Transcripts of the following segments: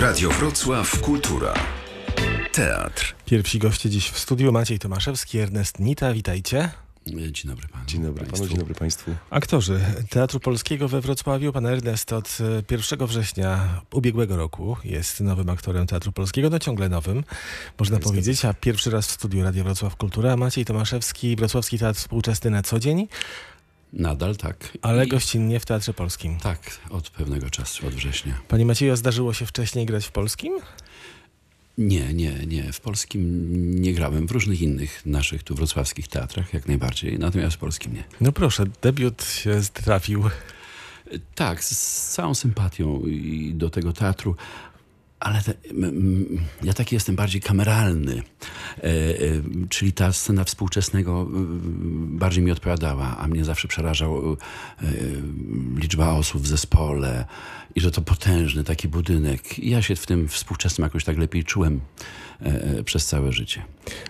Radio Wrocław Kultura. Teatr. Pierwsi goście dziś w studiu Maciej Tomaszewski, Ernest Nita, witajcie. Dzień dobry panu. Dzień dobry państwu. panu, dzień dobry państwu. Aktorzy Teatru Polskiego we Wrocławiu, pan Ernest od 1 e, września ubiegłego roku jest nowym aktorem Teatru Polskiego, no ciągle nowym, można powiedzieć, a pierwszy raz w studiu Radia Wrocław Kultura. Maciej Tomaszewski, Wrocławski Teatr Współczesny na co dzień, Nadal tak. Ale I... gościnnie w Teatrze Polskim. Tak, od pewnego czasu, od września. Panie Macieju, zdarzyło się wcześniej grać w Polskim? Nie, nie, nie. W polskim nie grałem. W różnych innych naszych tu wrocławskich teatrach jak najbardziej, natomiast w polskim nie. No proszę, debiut się trafił. Tak, z całą sympatią do tego teatru, ale te, ja taki jestem bardziej kameralny, e, e, czyli ta scena współczesnego e, bardziej mi odpowiadała, a mnie zawsze przerażał e, e, liczba osób w zespole i że to potężny taki budynek. I ja się w tym współczesnym jakoś tak lepiej czułem e, przez całe życie.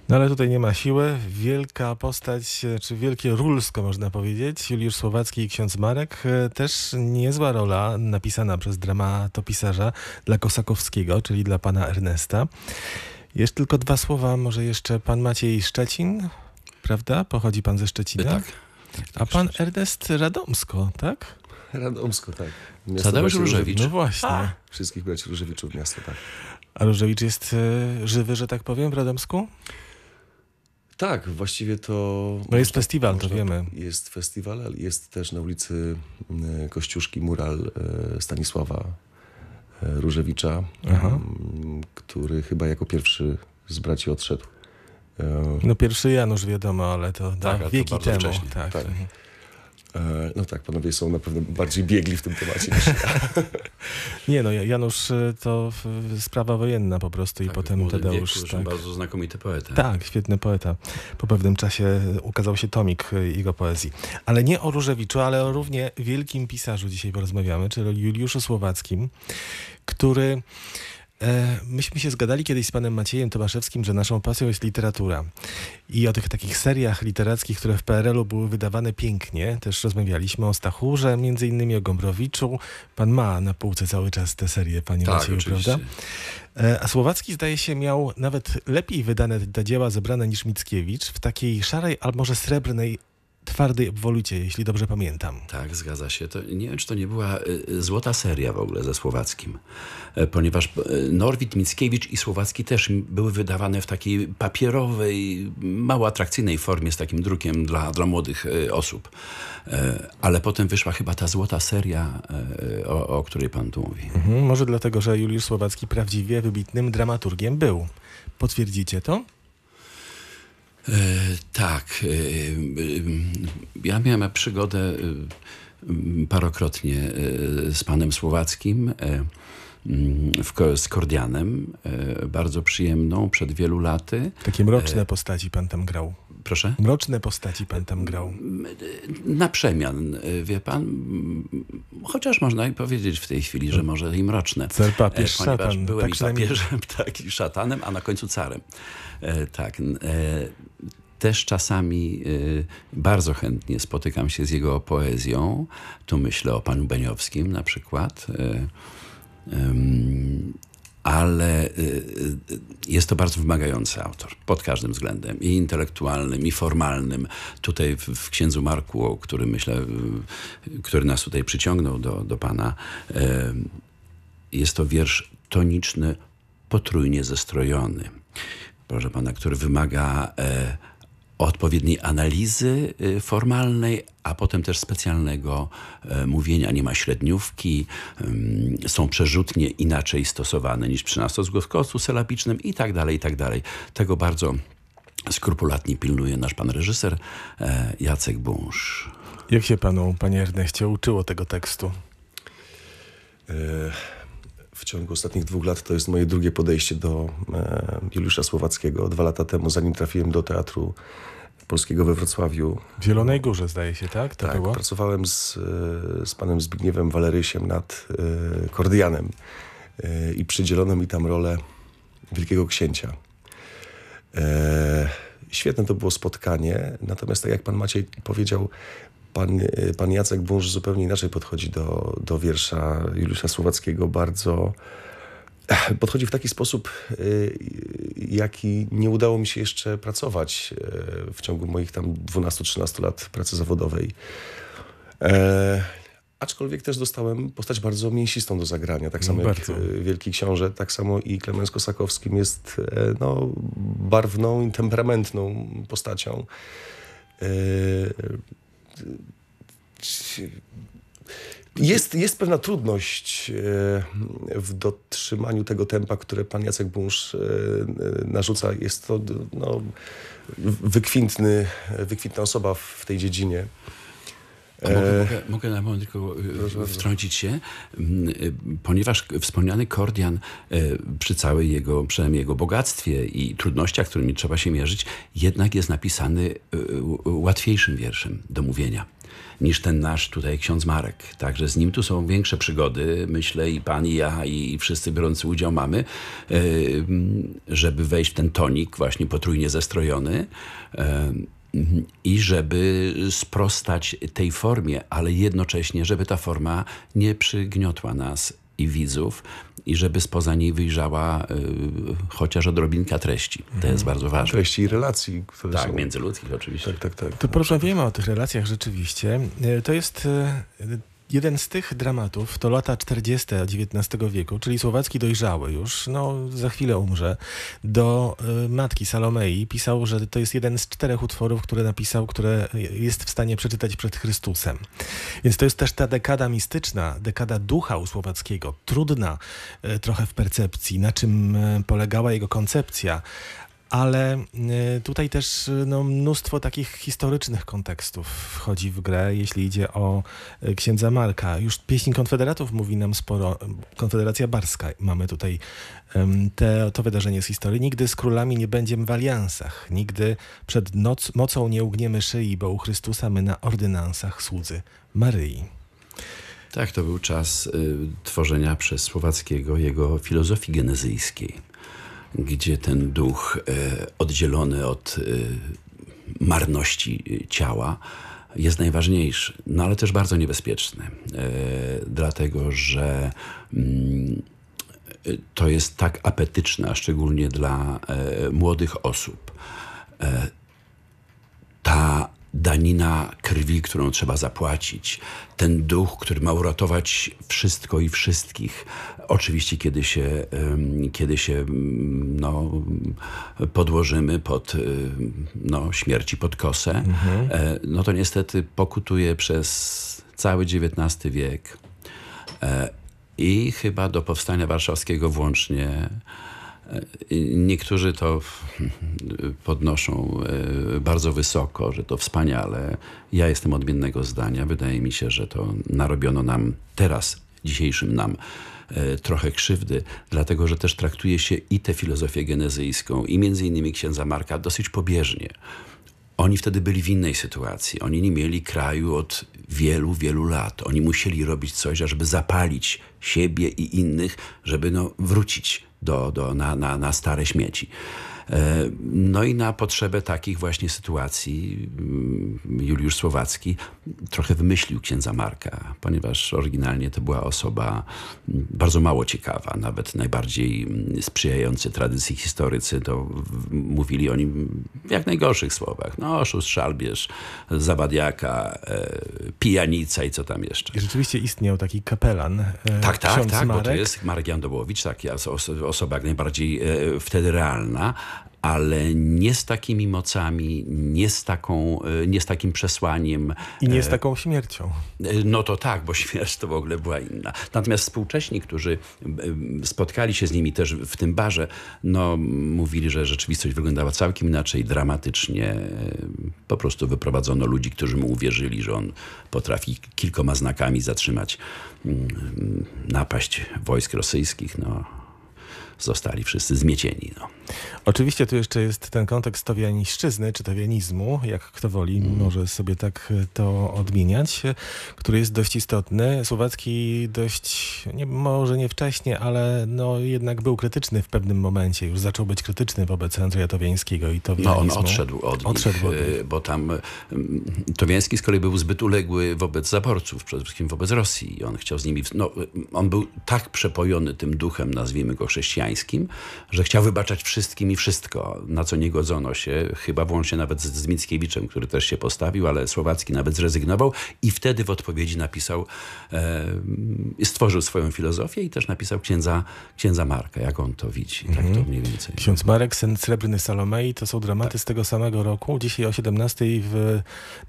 No ale tutaj nie ma siły. Wielka postać, czy wielkie rulsko można powiedzieć, Juliusz Słowacki i ksiądz Marek, też niezła rola napisana przez dramatopisarza dla Kosakowskiego Kowalskiego, czyli dla pana Ernesta. Jeszcze tylko dwa słowa, może jeszcze pan Maciej Szczecin, prawda? Pochodzi pan ze Szczecina? Tak. A pan Ernest Radomsko, tak? Radomsko, tak. Miasto Tadeusz Różewicz. No właśnie. A. Wszystkich braci Różewiczów miasto, tak. A Różewicz jest y, żywy, że tak powiem, w Radomsku? Tak, właściwie to... No jest festiwal, można, to wiemy. Tak- jest festiwal, ale jest też na ulicy e, Kościuszki mural e, Stanisława Różewicza, Aha. który chyba jako pierwszy z braci odszedł. E, no pierwszy Janusz wiadomo, ale to tak, wieki to temu. Wcześnie, tak. tak. tak. E, no tak, panowie są na pewno bardziej biegli w tym temacie niż ja. Nie no, Janusz e, to sprawa wojenna po prostu i tak, potem Tadeusz. Wieku, tak. Bardzo znakomity poeta. Tak, świetny poeta. Po pewnym czasie e, ukazał się tomik jego poezji. Ale nie o Różewiczu, ale o równie wielkim pisarzu dzisiaj porozmawiamy, czyli Juliuszu Słowackim, który E, myśmy się zgadali kiedyś z panem Maciejem Tomaszewskim, że naszą pasją jest literatura. I o tych takich seriach literackich, które w PRL-u były wydawane pięknie, też rozmawialiśmy o Stachurze, między innymi o Gombrowiczu. Pan ma na półce cały czas te serie, panie tak, Macieju, oczywiście. prawda? E, a Słowacki, zdaje się, miał nawet lepiej wydane te dzieła zebrane niż Mickiewicz w takiej szarej, albo może srebrnej twardej obwolucie, jeśli dobrze pamiętam. Tak, zgadza się. To, nie wiem, czy to nie była e, e, złota seria w ogóle ze słowackim, e, ponieważ Norwid, Mickiewicz i Słowacki też były wydawane w takiej papierowej, mało atrakcyjnej formie z takim drukiem dla, dla młodych osób. Ale potem wyszła chyba ta złota seria, o, o której pan tu mówi. Mhm, może dlatego, że Juliusz Słowacki prawdziwie wybitnym dramaturgiem był. Potwierdzicie to? E, tak. E, e, ja miałem przygodę parokrotnie z panem Słowackim, mm, z Kordianem, bardzo przyjemną, przed wielu laty. Takie mroczne postaci pan tam grał. Proszę? Mroczne postaci pan tam grał. Na przemian, wie pan. Chociaż można i powiedzieć w tej chwili, że może i mroczne. Cer e, papież, szatan. Tak byłem tak i papieżem, tak, i szatanem, a na końcu carem. E, tak e, też czasami bardzo chętnie spotykam się z jego poezją. Tu myślę o panu Beniowskim na przykład ale y, y, jest to bardzo wymagający autor pod każdym względem i intelektualnym, i formalnym. Tutaj w księdzu Marku, który myślę, y, który nas tutaj przyciągnął do, do pana, jest to wiersz toniczny, potrójnie zestrojony. Proszę pana, który wymaga e, odpowiedniej analizy y, formalnej, a potem też specjalnego e, mówienia. Nie ma średniówki, są przerzutnie inaczej stosowane niż przy nastozgłoskowcu sylabicznym i tak dalej, i tak dalej. Tego bardzo skrupulatnie pilnuje nasz pan reżyser e, Jacek Bunsz. Jak się panu, panie Erneście, uczyło tego tekstu? Y ciągu ostatnich dwóch lat to jest moje drugie podejście do e, Juliusza Słowackiego. Dwa lata temu, zanim trafiłem do teatru polskiego we Wrocławiu. W Zielonej Górze zdaje się, tak? To tak, było? pracowałem z, e, z panem Zbigniewem Walerysiem nad e, Kordianem e, i przydzielono mi tam rolę Wielkiego Księcia. E, świetne to było spotkanie, natomiast tak jak pan Maciej powiedział, Pan, y, pan Jacek Bunż zupełnie inaczej podchodzi do, do wiersza Juliusza Słowackiego. Bardzo eh, podchodzi w taki sposób, y, jaki nie udało mi się jeszcze pracować y, w ciągu moich tam 12-13 lat pracy zawodowej. E, aczkolwiek też dostałem postać bardzo mięsistą do zagrania, tak samo no jak bardzo. Wielki Książę, tak samo i Klemens Kosakowskim jest e, no, barwną temperamentną postacią. E, jest, jest pewna trudność e, w dotrzymaniu tego tempa, które pan Jacek Bunsz e, e, narzuca. Jest to no, wykwintny, wykwintna osoba w tej dziedzinie. Mogę, mogę, e, mogę, na moment tylko e, wtrącić się, mm, e, ponieważ wspomniany Kordian przy całej jego, przynajmniej jego bogactwie i trudnościach, którymi trzeba się mierzyć, jednak jest napisany łatwiejszym wierszem do mówienia niż ten nasz tutaj ksiądz Marek. Także z nim tu są większe przygody, myślę i pan, i ja, i wszyscy biorący udział mamy, żeby wejść w ten tonik właśnie potrójnie zestrojony Mhm. i żeby sprostać tej formie, ale jednocześnie, żeby ta forma nie przygniotła nas i widzów i żeby spoza niej wyjrzała y, chociaż odrobinka treści. To mhm. jest bardzo ważne. Treści i relacji. Które tak, są... międzyludzkich oczywiście. Tak, tak, tak. To wiemy o tych relacjach rzeczywiście. E, to jest e, Jeden z tych dramatów to lata 40. XIX wieku, czyli słowacki dojrzały już, no za chwilę umrze, do y, matki Salomei pisał, że to jest jeden z czterech utworów, które napisał, które jest w stanie przeczytać przed Chrystusem. Więc to jest też ta dekada mistyczna, dekada ducha u słowackiego, trudna y, trochę w percepcji, na czym y, polegała jego koncepcja, ale y, tutaj też y, no, mnóstwo takich historycznych kontekstów wchodzi w grę, jeśli idzie o y, księdza Marka. Już pieśń Konfederatów mówi nam sporo. Konfederacja Barska mamy tutaj te, to wydarzenie z historii. Nigdy z królami nie będziemy w aliansach, nigdy przed noc, mocą nie ugniemy szyi, bo u Chrystusa my na ordynansach słudzy Maryi. Tak, to był czas y, tworzenia przez Słowackiego jego filozofii genezyjskiej gdzie ten duch e, oddzielony od e, marności ciała jest najważniejszy, no ale też bardzo niebezpieczny, e, dlatego że mm, to jest tak apetyczne, szczególnie dla młodych osób. Ta danina krwi, którą trzeba zapłacić, ten duch, który ma uratować wszystko i wszystkich. Oczywiście, kiedy się, kiedy się mm, no, podłożymy pod y, no, śmierci pod kosę, mhm. E, no to niestety pokutuje przez cały XIX wiek. E, I chyba do powstania warszawskiego włącznie Niektórzy to podnoszą e, bardzo wysoko, że to wspaniale. Ja jestem odmiennego zdania. Wydaje mi się, że to narobiono nam teraz, dzisiejszym nam e, trochę krzywdy, dlatego że też traktuje się i tę filozofię genezyjską, i między innymi księdza Marka dosyć pobieżnie. Oni wtedy byli w innej sytuacji. Oni nie mieli kraju od wielu, wielu lat. Oni musieli robić coś, żeby zapalić siebie i innych, żeby no, wrócić do, do, na, na, na stare śmieci. E, no i na potrzebę takich właśnie sytuacji mm, Juliusz Słowacki trochę wymyślił księdza Marka, ponieważ oryginalnie to była osoba mm, bardzo mało ciekawa, nawet najbardziej mm, sprzyjający tradycji historycy to mówili o nim w jak najgorszych słowach. No, oszust, szalbierz, zawadiaka, e, pijanica i co tam jeszcze. I rzeczywiście istniał taki kapelan. E, tak, tak, tak, Marek. bo to jest Marek Jandołowicz, tak, osoba jak najbardziej wtedy realna, ale nie z takimi mocami, nie z, taką, e, nie z takim przesłaniem. I nie z e, taką śmiercią. E, no to tak, bo śmierć to w ogóle była inna. Natomiast współcześni, którzy spotkali się z nimi też w tym barze, no mówili, że rzeczywistość wyglądała całkiem inaczej, dramatycznie. Po prostu wyprowadzono ludzi, którzy mu uwierzyli, że on potrafi kilkoma znakami zatrzymać mm, napaść wojsk rosyjskich. No, zostali wszyscy zmiecieni. No. Oczywiście tu jeszcze jest ten kontekst towianiszczyzny, czy towianizmu, jak kto woli, mm. może sobie tak to odmieniać, który jest dość istotny. Słowacki dość, nie, może nie wcześnie, ale no jednak był krytyczny w pewnym momencie, już zaczął być krytyczny wobec Andrzeja Towiańskiego i towianizmu. No on odszedł od, odszedł nich, e, nich. bo tam mm, Towiański z kolei był zbyt uległy wobec zaborców, przede wszystkim wobec Rosji. I on chciał z nimi, no mm, on był tak przepojony tym duchem, nazwijmy go chrześcijańskim, że chciał wybaczać wszystko wszystkim i wszystko, na co nie godzono się, chyba włącznie nawet z, z Mickiewiczem, który też się postawił, ale Słowacki nawet zrezygnował i wtedy w odpowiedzi napisał, e, stworzył swoją filozofię i też napisał księdza, księdza Marka, jak on to widzi, tak to mhm. mniej więcej. Ksiądz Marek, sen Srebrny Salomei, to są dramaty tak. z tego samego roku. Dzisiaj o 17 w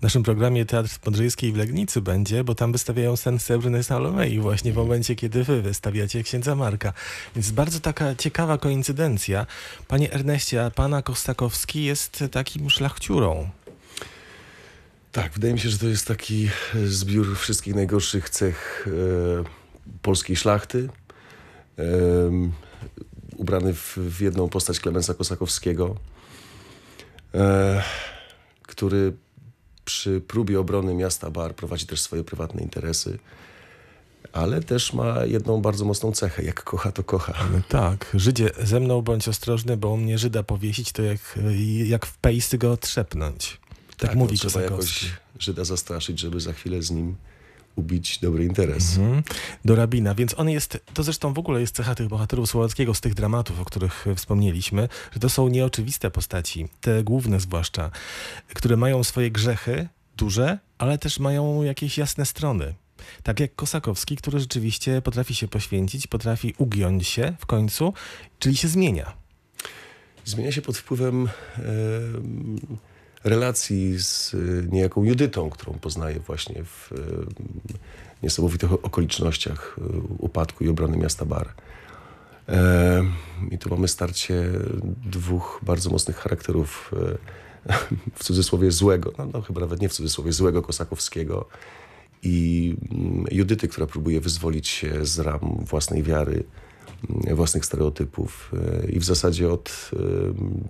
naszym programie Teatr Podrzejski w Legnicy będzie, bo tam wystawiają sen Srebrny Salomei właśnie w momencie, kiedy wy wystawiacie księdza Marka. Więc bardzo taka ciekawa koincydencja. Panie Erneście, a pana Kostakowski jest takim szlachciurą. Tak, wydaje mi się, że to jest taki e, zbiór wszystkich najgorszych cech e, polskiej szlachty. E, ubrany w, w, jedną postać Klemensa Kosakowskiego, e, który przy próbie obrony miasta Bar prowadzi też swoje prywatne interesy ale też ma jedną bardzo mocną cechę. Jak kocha, to kocha. Tak. Żydzie, ze mną bądź ostrożny, bo mnie Żyda powiesić, to jak, y, jak w pejsy go trzepnąć. Tak, tak no mówi no, trzeba jakoś Żyda zastraszyć, żeby za chwilę z nim ubić dobry interes. Mhm. Do rabina, więc on jest, to zresztą w ogóle jest cecha tych bohaterów Słowackiego z tych dramatów, o których y, wspomnieliśmy, że to są nieoczywiste postaci, te główne zwłaszcza, które mają swoje grzechy, duże, ale też mają jakieś jasne strony. Tak jak Kosakowski, który rzeczywiście potrafi się poświęcić, potrafi ugiąć się w końcu, czyli się zmienia. Zmienia się pod wpływem e, relacji z e, niejaką Judytą, którą poznaje właśnie w e, niesamowitych okolicznościach e, upadku i obrony miasta Bar. E, I tu mamy starcie dwóch bardzo mocnych charakterów, e, w cudzysłowie złego, no, no chyba nawet nie w cudzysłowie złego Kosakowskiego, i mm, Judyty, która próbuje wyzwolić się z ram własnej wiary, mm, własnych stereotypów e, i w zasadzie od e,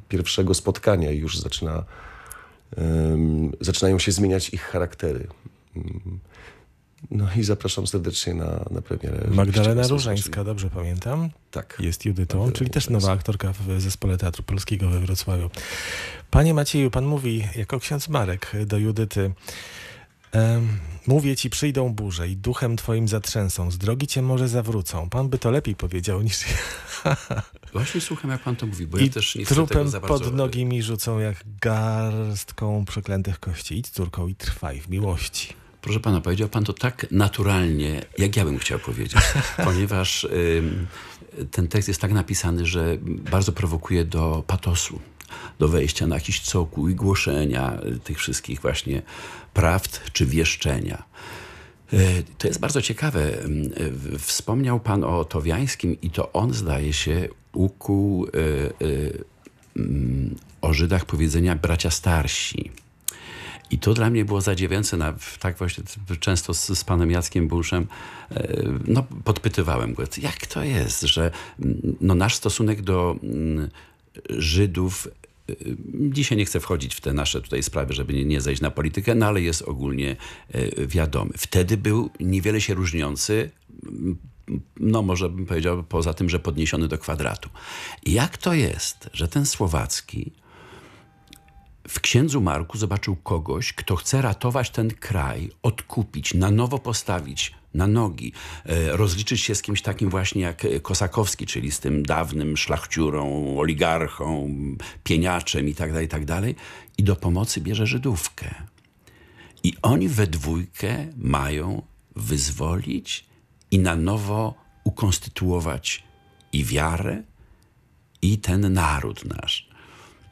pierwszego spotkania już zaczyna, zaczynają się zmieniać ich charaktery. Mm. No i zapraszam serdecznie na, na premierę. Magdalena Różańska, dobrze pamiętam? Tak. Jest Judytą, Magdalena czyli też nowa aktorka w Zespole Teatru Polskiego we Wrocławiu. Panie Macieju, pan mówi jako ksiądz Marek do Judyty. Mówię ci, przyjdą burze i duchem twoim zatrzęsą, z drogi cię może zawrócą. Pan by to lepiej powiedział niż ja. Właśnie słucham, jak pan to mówi, bo I ja też nie trupem tego pod nogi mi rzucą jak garstką przeklętych kości. Idź córką i trwaj w miłości. Proszę pana, powiedział pan to tak naturalnie, jak ja bym chciał powiedzieć, ponieważ y, ten tekst jest tak napisany, że bardzo prowokuje do patosu do wejścia na jakiś cokół i głoszenia tych wszystkich właśnie prawd czy wieszczenia. E, to jest bardzo ciekawe. Mm, e, wspomniał Pan o Towiańskim i to on, zdaje się, ukuł e, mm, o Żydach powiedzenia bracia starsi. I to dla mnie było zadziwiające. Na, tak właśnie często z, z panem Jackiem Buszem no, podpytywałem go, jak to jest, że mm, no, nasz stosunek do Żydów Dzisiaj nie chcę wchodzić w te nasze tutaj sprawy, żeby nie, nie zejść na politykę, no ale jest ogólnie e, wiadomy. Wtedy był niewiele się różniący mm, no może bym powiedział, poza tym, że podniesiony do kwadratu. Jak to jest, że ten Słowacki w księdzu Marku zobaczył kogoś, kto chce ratować ten kraj, odkupić, na nowo postawić na nogi, e, rozliczyć się z kimś takim właśnie jak Kosakowski, czyli z tym dawnym szlachciurą, oligarchą, pieniaczem itd., tak tak dalej I do pomocy bierze Żydówkę. I oni we dwójkę mają wyzwolić i na nowo ukonstytuować i wiarę, i ten naród nasz.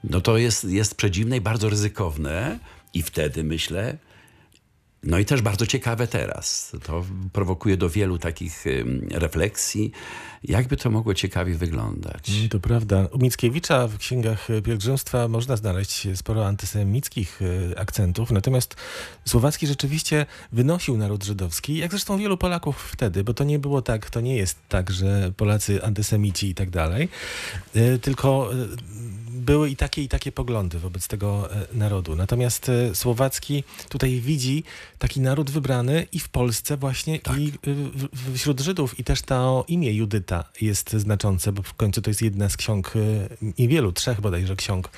No to jest, jest przedziwne i bardzo ryzykowne i wtedy myślę, no i też bardzo ciekawe teraz. To prowokuje do wielu takich refleksji, jakby to mogło ciekawie wyglądać. Mm, to prawda. U Mickiewicza w księgach e, pielgrzymstwa można znaleźć e, sporo antysemickich e, akcentów, natomiast Słowacki rzeczywiście wynosił naród żydowski, jak zresztą wielu Polaków wtedy, bo to nie było tak, to nie jest tak, że Polacy antysemici i tak dalej, tylko były i takie, i takie poglądy wobec tego narodu. Natomiast Słowacki tutaj widzi taki naród wybrany i w Polsce właśnie tak. i y, wśród Żydów i też to imię Judyta jest znaczące, bo w końcu to jest jedna z ksiąg, y, niewielu, trzech bodajże ksiąg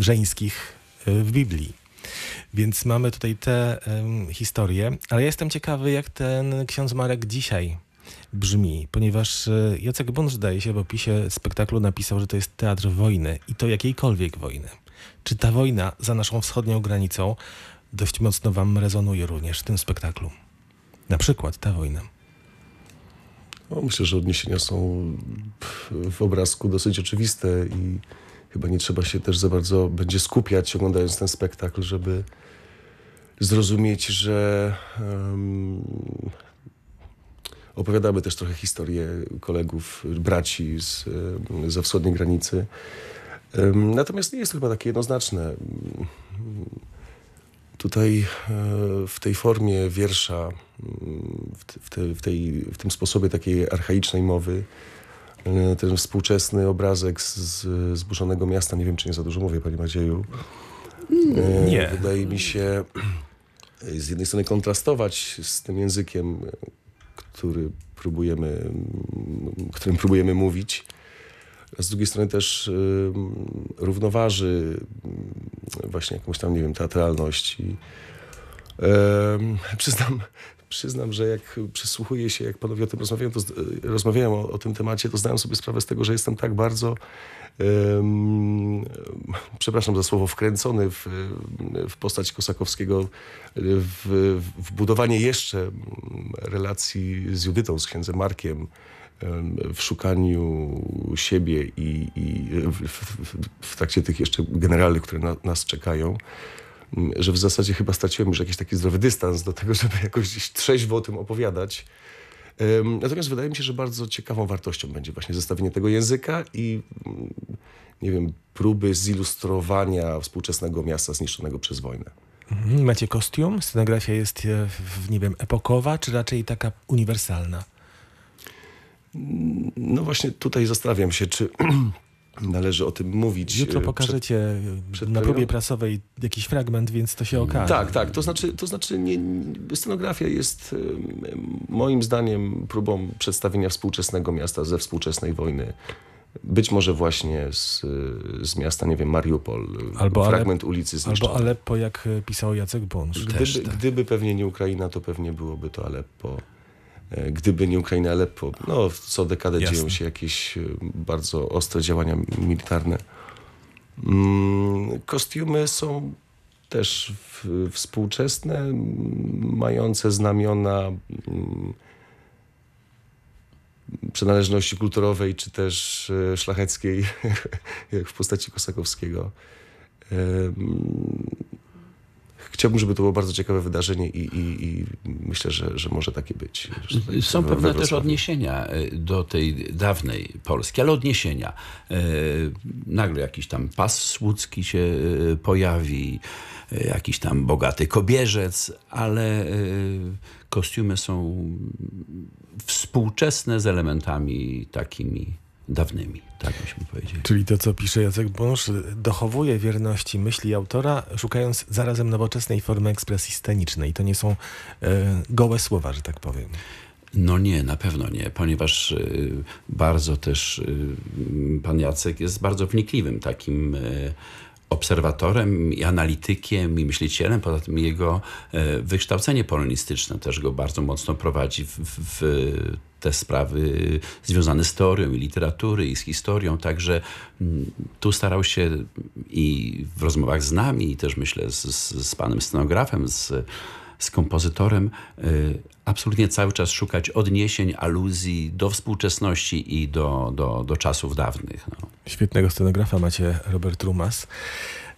żeńskich y, w Biblii. Więc mamy tutaj te um, historie, ale ja jestem ciekawy, jak ten ksiądz Marek dzisiaj brzmi, ponieważ Jacek Bunsz, zdaje się, w opisie spektaklu napisał, że to jest teatr wojny i to jakiejkolwiek wojny. Czy ta wojna za naszą wschodnią granicą dość mocno wam rezonuje również w tym spektaklu. Na przykład ta wojna. No, myślę, że odniesienia są w obrazku dosyć oczywiste i chyba nie trzeba się też za bardzo będzie skupiać oglądając ten spektakl, żeby zrozumieć, że um, opowiadamy też trochę historię kolegów, braci z, ze wschodniej granicy. Um, natomiast nie jest to chyba takie jednoznaczne. Um, Tutaj e, w tej formie wiersza, w, te, w, tej, w tym sposobie takiej archaicznej mowy, e, ten współczesny obrazek z zburzonego miasta, nie wiem czy nie za dużo mówię, panie Macieju, mm, e, nie. wydaje mi się z jednej strony kontrastować z tym językiem, który próbujemy, którym próbujemy mówić, z drugiej strony też y, równoważy y, właśnie jakąś tam, nie wiem, teatralność i przyznam, przyznam, że jak przysłuchuję się, jak panowie o tym rozmawiają, to, y, rozmawiają o, o, tym temacie, to zdałem sobie sprawę z tego, że jestem tak bardzo, przepraszam za słowo, wkręcony w, w postać Kosakowskiego, w, w budowanie jeszcze mm, relacji z Judytą, z księdzem Markiem, w szukaniu siebie i, i w, w, w, trakcie tych jeszcze generali, które na, nas czekają, mm, że w zasadzie chyba straciłem już jakiś taki zdrowy dystans do tego, żeby jakoś trzeźwo o tym opowiadać. Natomiast wydaje mi się, że bardzo ciekawą wartością będzie właśnie zestawienie tego języka i mm, nie wiem, próby zilustrowania współczesnego miasta zniszczonego przez wojnę. Mhm. Macie kostium? Scenografia jest, e, nie wiem, epokowa, czy raczej taka uniwersalna? No właśnie tutaj zastanawiam się, czy należy o tym mówić. Jutro e, pokażecie przed, przed na próbie prasowej jakiś fragment, więc to się okaże. Tak, tak. To znaczy, to znaczy nie, scenografia jest e, moim zdaniem próbą przedstawienia współczesnego miasta ze współczesnej wojny. Być może właśnie z, z miasta, nie wiem, Mariupol, albo fragment Alep, ulicy zniszczony. Albo Aleppo, jak pisał Jacek Bąż. Gdyby, tak. gdyby pewnie nie Ukraina, to pewnie byłoby to Aleppo. E, gdyby nie Ukraina, Aleppo. No, co dekadę Jasne. dzieją się jakieś e, bardzo ostre działania militarne. Mm, kostiumy są też współczesne, mm, mające znamiona mm, przynależności kulturowej, czy też e, szlacheckiej, jak w postaci Kosakowskiego chciałbym, żeby to było bardzo ciekawe wydarzenie i, i, i myślę, że, że może takie być. Tak są we, pewne we też odniesienia e, do tej dawnej Polski, ale odniesienia. E, nagle jakiś tam pas słudzki się e, pojawi, jakiś tam bogaty kobierzec, ale kostiumy są współczesne z elementami takimi dawnymi, tak byśmy powiedzieli. Czyli to, co pisze Jacek Bąż, dochowuje wierności myśli autora, szukając zarazem nowoczesnej formy ekspresji scenicznej. To nie są e, gołe słowa, że tak powiem. No nie, na pewno nie, ponieważ e, bardzo też e, pan Jacek jest bardzo wnikliwym takim e, obserwatorem i analitykiem i myślicielem. Poza tym jego wykształcenie polonistyczne też go bardzo mocno prowadzi w, w te sprawy związane z teorią i literatury i z historią, także mm, tu starał się i w rozmowach z nami, i też myślę z, z, panem scenografem, z z kompozytorem y, absolutnie cały czas szukać odniesień, aluzji do współczesności i do, do, do czasów dawnych. No. Świetnego scenografa macie Robert Rumas.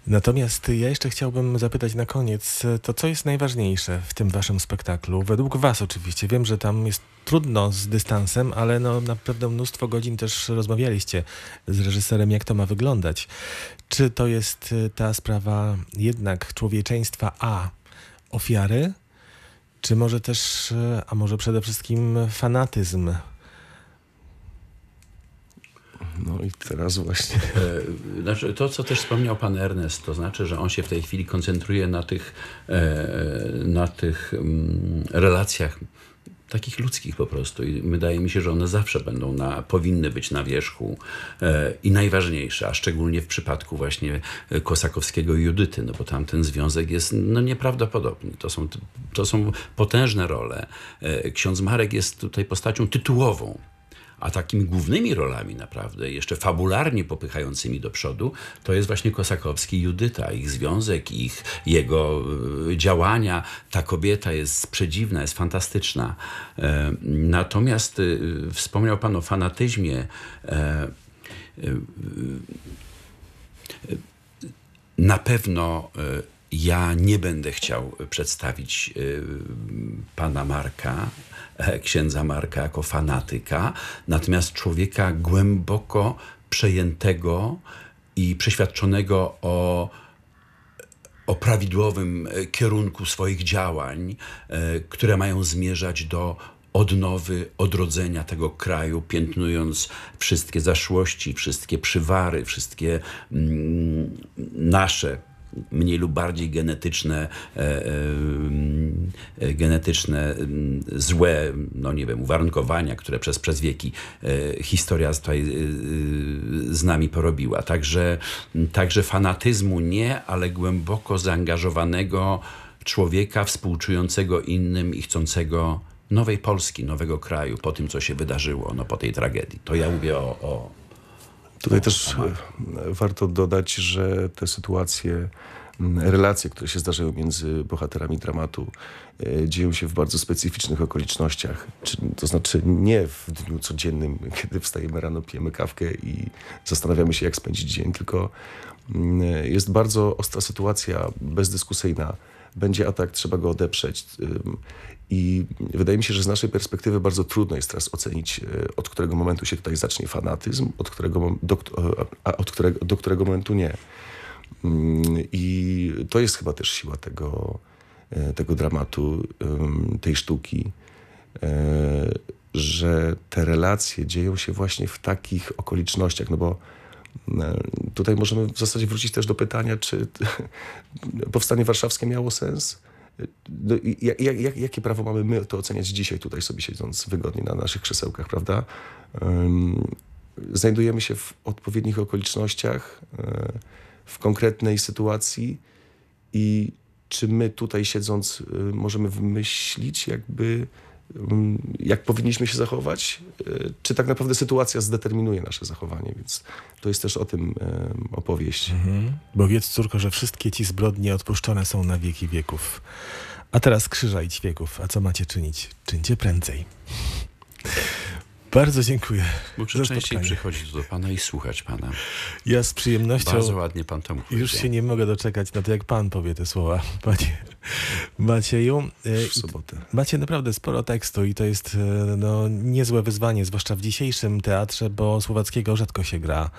Natomiast ja jeszcze chciałbym zapytać na koniec, to co jest najważniejsze w tym waszym spektaklu? Według was oczywiście. Wiem, że tam jest trudno z dystansem, ale no, na pewno mnóstwo godzin też rozmawialiście z reżyserem, jak to ma wyglądać. Czy to jest y, ta sprawa jednak człowieczeństwa A ofiary, czy może też, y, a może przede wszystkim fanatyzm no i teraz właśnie. E, znaczy, to, co też wspomniał pan Ernest, to znaczy, że on się w tej chwili koncentruje na tych, e, na tych mm, relacjach takich ludzkich po prostu. I wydaje mi się, że one zawsze będą na, powinny być na wierzchu e, i najważniejsze, a szczególnie w przypadku właśnie Kosakowskiego i Judyty, no bo tam ten związek jest no, nieprawdopodobny. To są, to są potężne role. ksiądz Marek jest tutaj postacią tytułową a takimi głównymi rolami naprawdę, jeszcze fabularnie popychającymi do przodu, to jest właśnie Kosakowski i Judyta, ich związek, ich, jego y, działania. Ta kobieta jest przedziwna, jest fantastyczna. E, natomiast y, wspomniał Pan o fanatyzmie. E, y, na pewno ja nie będę chciał przedstawić pana Marka E, księdza Marka jako fanatyka, natomiast człowieka głęboko przejętego i przeświadczonego o o prawidłowym e, kierunku swoich działań, e, które mają zmierzać do odnowy, odrodzenia tego kraju, piętnując wszystkie zaszłości, wszystkie przywary, wszystkie mm, nasze mniej lub bardziej genetyczne, e, e, mm, genetyczne mm, złe, no nie wiem, uwarunkowania, które przez, przez wieki e, historia tutaj e, e, z nami porobiła. Także, mm, także fanatyzmu nie, ale głęboko zaangażowanego człowieka współczującego innym i chcącego nowej Polski, nowego kraju po tym, co się wydarzyło, no po tej tragedii. To ja mówię o, o Tutaj też e, warto dodać, że te sytuacje, relacje, które się zdarzają między bohaterami dramatu, e, dzieją się w bardzo specyficznych okolicznościach. to znaczy nie w dniu codziennym, kiedy wstajemy rano, pijemy kawkę i zastanawiamy się, jak spędzić dzień, tylko e, jest bardzo ostra sytuacja, bezdyskusyjna. Będzie atak, trzeba go odeprzeć. I wydaje mi się, że z naszej perspektywy bardzo trudno jest teraz ocenić, e, od którego momentu się tutaj zacznie fanatyzm, od którego, do, a od którego, do którego momentu nie. Mm, I to jest chyba też siła tego, e, tego dramatu, tej sztuki, e, że te relacje dzieją się właśnie w takich okolicznościach, no bo tutaj możemy w zasadzie wrócić też do pytania, czy powstanie warszawskie miało sens? no, jak, jak, jakie prawo mamy my to oceniać dzisiaj tutaj sobie siedząc wygodnie na naszych krzesełkach, prawda? Znajdujemy się w odpowiednich okolicznościach, e, w konkretnej sytuacji i czy my tutaj siedząc y, możemy wymyślić jakby Mm, jak powinniśmy się zachować, e, czy tak naprawdę sytuacja zdeterminuje nasze zachowanie, więc to jest też o tym e, opowieść. Mhm. Bo wiedz, córko, że wszystkie ci zbrodnie odpuszczone są na wieki wieków. A teraz krzyża i ćwieków. A co macie czynić? Czyńcie prędzej. Bardzo dziękuję. Muszę częściej przychodzić do Pana i słuchać Pana. Ja z przyjemnością. Bardzo ładnie Pan to mówi. Już się nie mogę doczekać na to, jak Pan powie te słowa, Panie Macieju. W e, sobotę. Macie naprawdę sporo tekstu i to jest e, no, niezłe wyzwanie, zwłaszcza w dzisiejszym teatrze, bo słowackiego rzadko się gra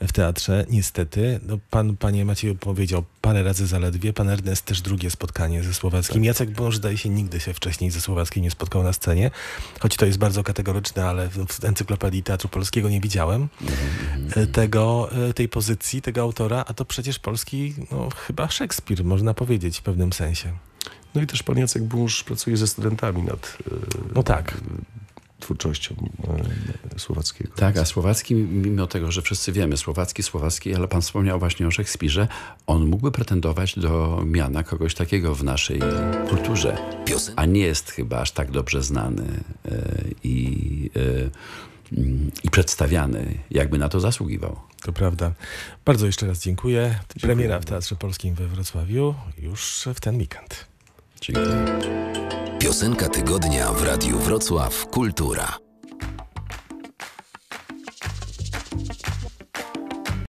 w teatrze, niestety. No, pan, Panie Macieju powiedział parę razy zaledwie, Pan Ernest też drugie spotkanie ze słowackim. Tak. Jacek Bąż, zdaje się, nigdy się wcześniej ze słowackim nie spotkał na scenie, choć to jest bardzo kategoryczne, ale w Encyklopedii Teatru Polskiego nie widziałem mhm, mhm, e, mhm. tego, e, tej pozycji, tego autora, a to przecież polski, no, chyba Szekspir, można powiedzieć w pewnym sensie. No i też pan Jacek Burz pracuje ze studentami nad e, no tak twórczością e, słowackiego. Tak, a Słowacki, mimo tego, że wszyscy wiemy, Słowacki, Słowacki, ale pan wspomniał właśnie o Szekspirze, on mógłby pretendować do miana kogoś takiego w naszej kulturze, a nie jest chyba aż tak dobrze znany e, i, e, mm, i przedstawiany, jakby na to zasługiwał. To prawda. Bardzo jeszcze raz dziękuję. dziękuję. Premiera w Teatrze Polskim we Wrocławiu już w ten weekend. Dziękuję. Piosenka tygodnia w Radiu Wrocław Kultura.